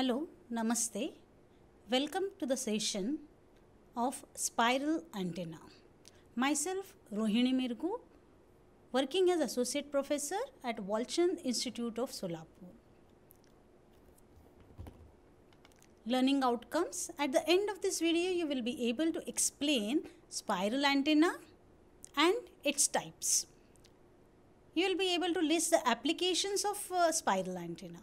Hello, Namaste. Welcome to the session of Spiral Antenna. Myself, Rohini Mirgu, working as Associate Professor at Walchand Institute of Solapur. Learning outcomes. At the end of this video, you will be able to explain spiral antenna and its types. You will be able to list the applications of uh, spiral antenna.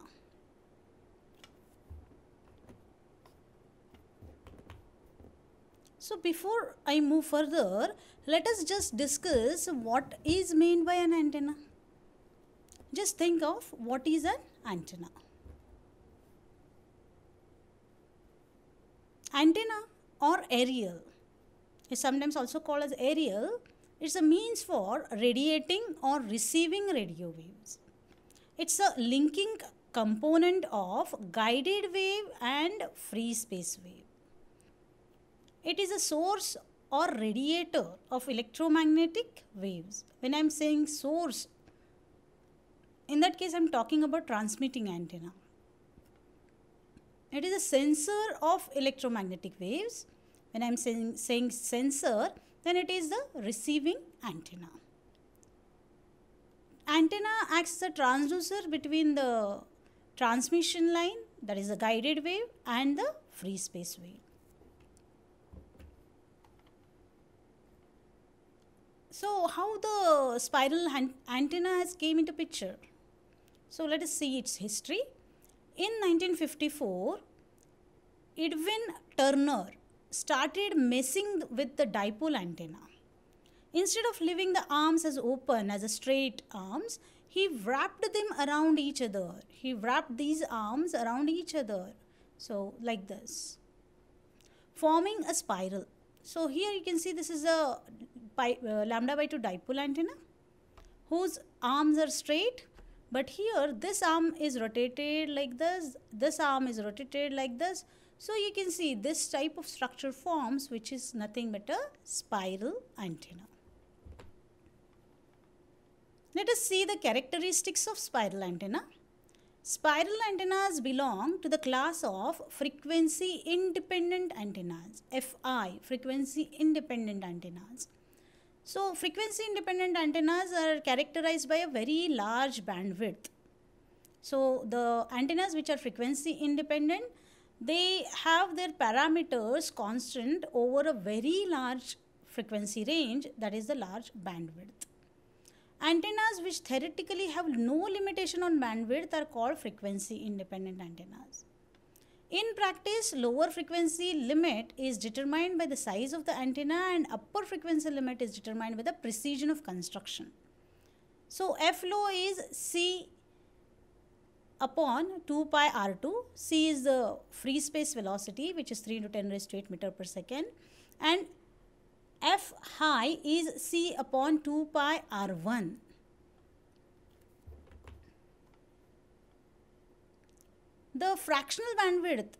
So before I move further, let us just discuss what is meant by an antenna. Just think of what is an antenna. Antenna or aerial is sometimes also called as aerial. It's a means for radiating or receiving radio waves. It's a linking component of guided wave and free space wave. It is a source or radiator of electromagnetic waves. When I am saying source, in that case, I am talking about transmitting antenna. It is a sensor of electromagnetic waves. When I am saying, saying sensor, then it is the receiving antenna. Antenna acts as a transducer between the transmission line, that is the guided wave, and the free space wave. So how the spiral antenna has came into picture? So let us see its history. In 1954, Edwin Turner started messing with the dipole antenna. Instead of leaving the arms as open as a straight arms, he wrapped them around each other. He wrapped these arms around each other. So like this, forming a spiral. So here you can see this is a pi, uh, lambda by 2 dipole antenna whose arms are straight but here this arm is rotated like this this arm is rotated like this so you can see this type of structure forms which is nothing but a spiral antenna let us see the characteristics of spiral antenna spiral antennas belong to the class of frequency independent antennas fi frequency independent antennas so frequency independent antennas are characterized by a very large bandwidth. So the antennas which are frequency independent, they have their parameters constant over a very large frequency range that is the large bandwidth. Antennas which theoretically have no limitation on bandwidth are called frequency independent antennas. In practice, lower frequency limit is determined by the size of the antenna and upper frequency limit is determined by the precision of construction. So, F low is C upon 2 pi R2. C is the free space velocity which is 3 into 10 raised to 8 meter per second and F high is C upon 2 pi R1 The fractional bandwidth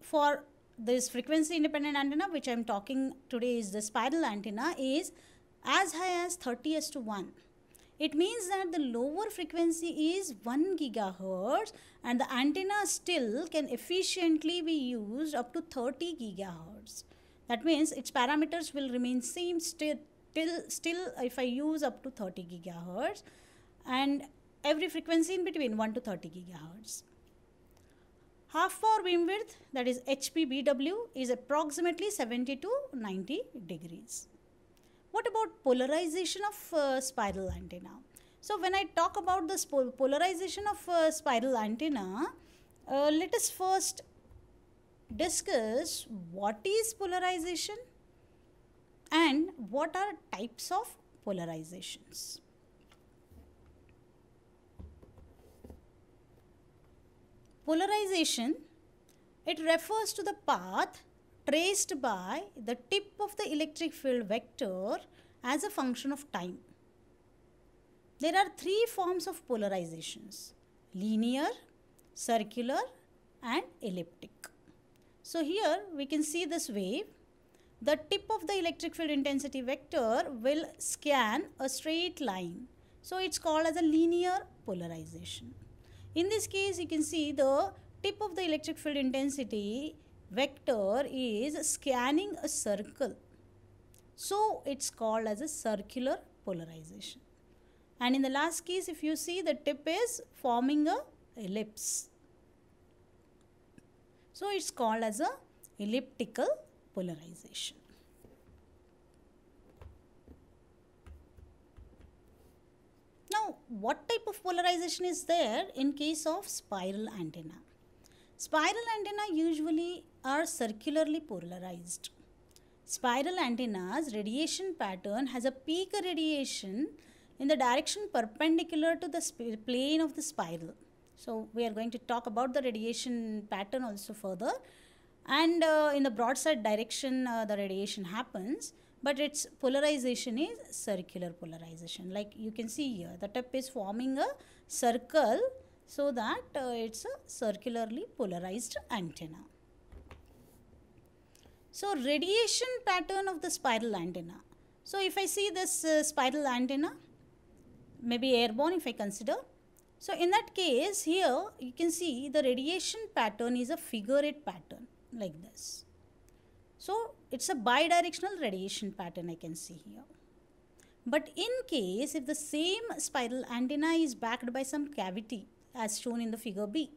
for this frequency independent antenna, which I'm talking today is the spiral antenna, is as high as 30 to 1. It means that the lower frequency is 1 gigahertz and the antenna still can efficiently be used up to 30 gigahertz. That means its parameters will remain same still, till, still if I use up to 30 gigahertz and every frequency in between 1 to 30 gigahertz half power beam width that is HPBW is approximately 70 to 90 degrees. What about polarization of uh, spiral antenna? So when I talk about this polarization of uh, spiral antenna, uh, let us first discuss what is polarization and what are types of polarizations. Polarization, it refers to the path traced by the tip of the electric field vector as a function of time. There are three forms of polarizations, linear, circular and elliptic. So here we can see this wave. The tip of the electric field intensity vector will scan a straight line. So it's called as a linear polarization. In this case, you can see the tip of the electric field intensity vector is scanning a circle. So, it's called as a circular polarization. And in the last case, if you see, the tip is forming a ellipse. So, it's called as a elliptical polarization. Now, what type of polarization is there in case of spiral antenna? Spiral antenna usually are circularly polarized. Spiral antenna's radiation pattern has a peak radiation in the direction perpendicular to the plane of the spiral. So, we are going to talk about the radiation pattern also further. And uh, in the broadside direction, uh, the radiation happens but its polarization is circular polarization like you can see here the tip is forming a circle so that uh, it's a circularly polarized antenna. So radiation pattern of the spiral antenna. So if I see this uh, spiral antenna, maybe airborne if I consider. So in that case here you can see the radiation pattern is a figure 8 pattern like this. So it's a bidirectional radiation pattern I can see here. But in case if the same spiral antenna is backed by some cavity as shown in the figure B,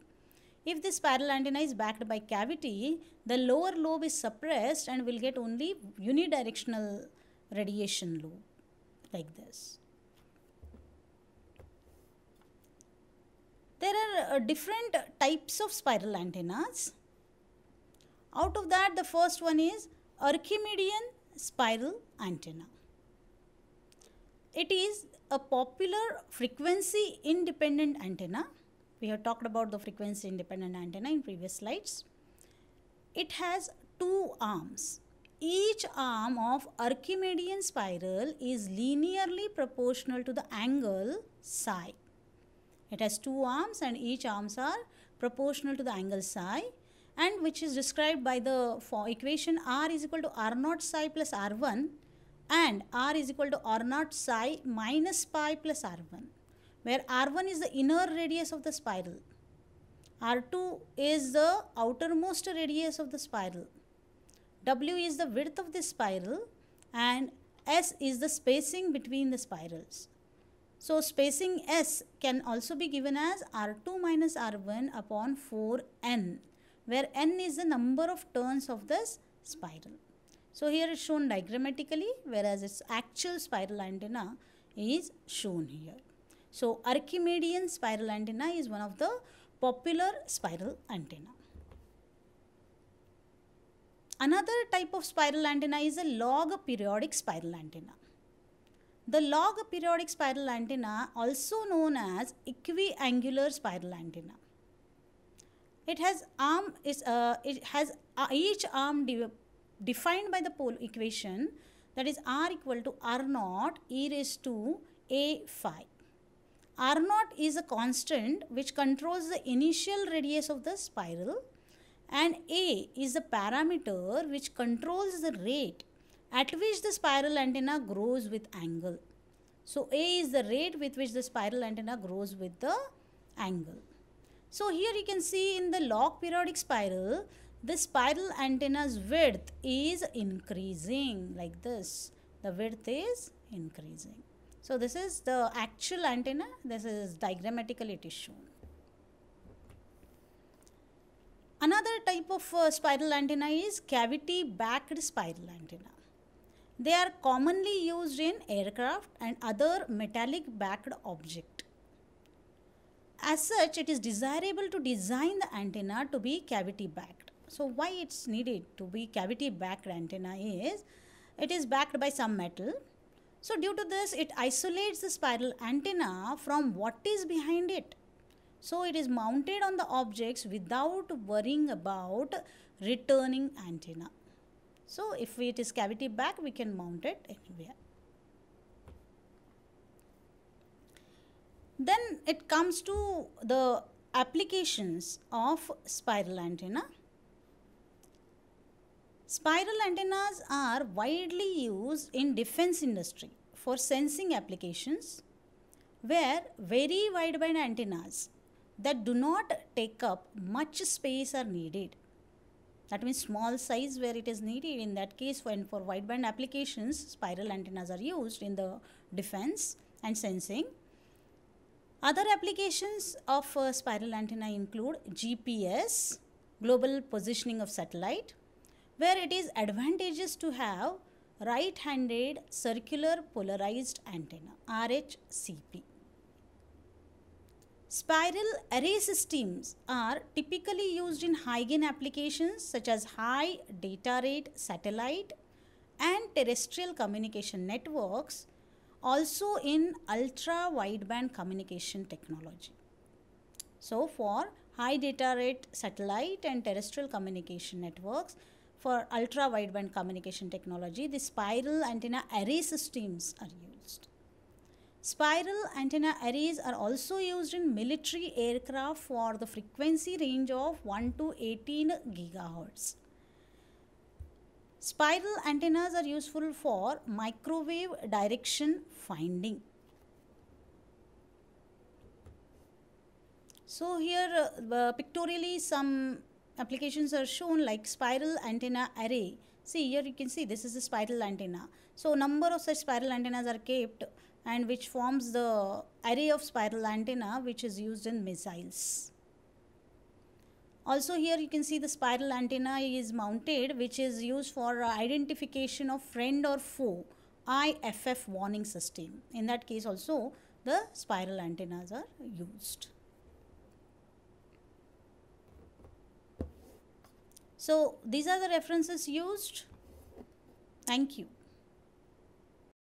if this spiral antenna is backed by cavity, the lower lobe is suppressed and will get only unidirectional radiation lobe like this. There are uh, different types of spiral antennas. Out of that, the first one is Archimedean spiral antenna. It is a popular frequency independent antenna. We have talked about the frequency independent antenna in previous slides. It has two arms. Each arm of Archimedean spiral is linearly proportional to the angle psi. It has two arms and each arms are proportional to the angle psi and which is described by the equation R is equal to R naught psi plus R1 and R is equal to R naught psi minus pi plus R1 where R1 is the inner radius of the spiral. R2 is the outermost radius of the spiral. W is the width of the spiral and S is the spacing between the spirals. So spacing S can also be given as R2 minus R1 upon 4n where n is the number of turns of this spiral. So here is shown diagrammatically whereas its actual spiral antenna is shown here. So Archimedean spiral antenna is one of the popular spiral antenna. Another type of spiral antenna is a log periodic spiral antenna. The log periodic spiral antenna also known as equiangular spiral antenna. It has arm is uh, it has uh, each arm de defined by the pole equation that is r equal to r naught e raised to a phi. r naught is a constant which controls the initial radius of the spiral and a is a parameter which controls the rate at which the spiral antenna grows with angle. So a is the rate with which the spiral antenna grows with the angle. So here you can see in the log periodic spiral, the spiral antenna's width is increasing like this. The width is increasing. So this is the actual antenna. This is diagrammatically it is shown. Another type of uh, spiral antenna is cavity backed spiral antenna. They are commonly used in aircraft and other metallic backed object. As such, it is desirable to design the antenna to be cavity backed. So why it's needed to be cavity backed antenna is it is backed by some metal. So due to this, it isolates the spiral antenna from what is behind it. So it is mounted on the objects without worrying about returning antenna. So if it is cavity back, we can mount it anywhere. it comes to the applications of spiral antenna, spiral antennas are widely used in defense industry for sensing applications where very wideband antennas that do not take up much space are needed. That means small size where it is needed. In that case, when for wideband applications, spiral antennas are used in the defense and sensing. Other applications of uh, spiral antenna include GPS, global positioning of satellite, where it is advantageous to have right-handed circular polarized antenna RHCP. Spiral array systems are typically used in high gain applications such as high data rate satellite and terrestrial communication networks also in ultra wideband communication technology. So for high data rate satellite and terrestrial communication networks, for ultra wideband communication technology, the spiral antenna array systems are used. Spiral antenna arrays are also used in military aircraft for the frequency range of 1 to 18 gigahertz. Spiral antennas are useful for microwave direction finding. So here uh, pictorially some applications are shown like spiral antenna array. See here you can see this is a spiral antenna. So number of such spiral antennas are kept and which forms the array of spiral antenna which is used in missiles. Also here you can see the spiral antenna is mounted which is used for identification of friend or foe IFF warning system. In that case also the spiral antennas are used. So these are the references used. Thank you.